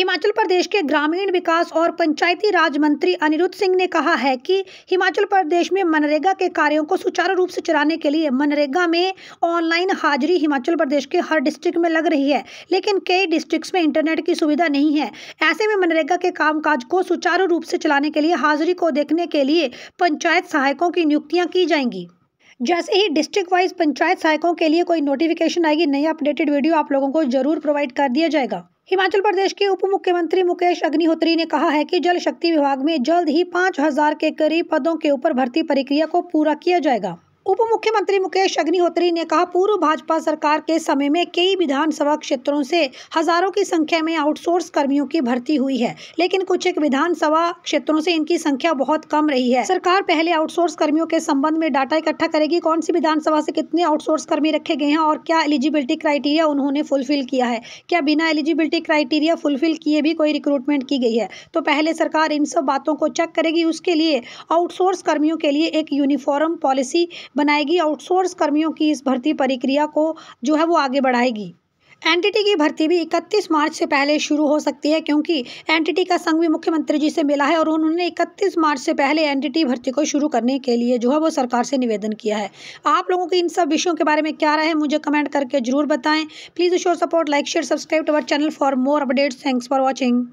हिमाचल प्रदेश के ग्रामीण विकास और पंचायती राज मंत्री अनिरुद्ध सिंह ने कहा है कि हिमाचल प्रदेश में मनरेगा के कार्यों को सुचारू रूप से चलाने के लिए मनरेगा में ऑनलाइन हाजिरी हिमाचल प्रदेश के हर डिस्ट्रिक्ट में लग रही है लेकिन कई डिस्ट्रिक्ट्स में इंटरनेट की सुविधा नहीं है ऐसे में मनरेगा के कामकाज को सुचारू रूप से चलाने के लिए हाजिरी को देखने के लिए पंचायत सहायकों की नियुक्तियाँ की जाएंगी जैसे ही डिस्ट्रिक्ट वाइज पंचायत सहायकों के लिए कोई नोटिफिकेशन आएगी नई अपडेटेड वीडियो आप लोगों को जरूर प्रोवाइड कर दिया जाएगा हिमाचल प्रदेश के उप मुख्यमंत्री मुकेश अग्निहोत्री ने कहा है कि जल शक्ति विभाग में जल्द ही पाँच हजार के करीब पदों के ऊपर भर्ती प्रक्रिया को पूरा किया जाएगा उप मुख्यमंत्री मुकेश अग्निहोत्री ने कहा पूर्व भाजपा सरकार के समय में कई विधानसभा क्षेत्रों से हजारों की संख्या में आउटसोर्स कर्मियों की भर्ती हुई है लेकिन कुछ एक विधानसभा क्षेत्रों से इनकी संख्या बहुत कम रही है सरकार पहले आउटसोर्स कर्मियों के संबंध में डाटा इकट्ठा करेगी कौन सी विधानसभा से कितने आउटसोर्स कर्मी रखे गए हैं और क्या एलिजिबिलिटी क्राइटेरिया उन्होंने फुलफिल किया है क्या बिना एलिजिबिलिटी क्राइटेरिया फुलफिल किए भी कोई रिक्रूटमेंट की गई है तो पहले सरकार इन सब बातों को चेक करेगी उसके लिए आउटसोर्स कर्मियों के लिए एक यूनिफॉर्म पॉलिसी बनाएगी आउटसोर्स कर्मियों की इस भर्ती प्रक्रिया को जो है वो आगे बढ़ाएगी एनटीटी की भर्ती भी 31 मार्च से पहले शुरू हो सकती है क्योंकि एनटीटी का संघ भी मुख्यमंत्री जी से मिला है और उन्होंने 31 मार्च से पहले एनटीटी भर्ती को शुरू करने के लिए जो है वो सरकार से निवेदन किया है आप लोगों की इन सब विषयों के बारे में क्या राय है मुझे कमेंट करके जरूर बताएं please show support like share subscribe to our channel for more updates thanks for watching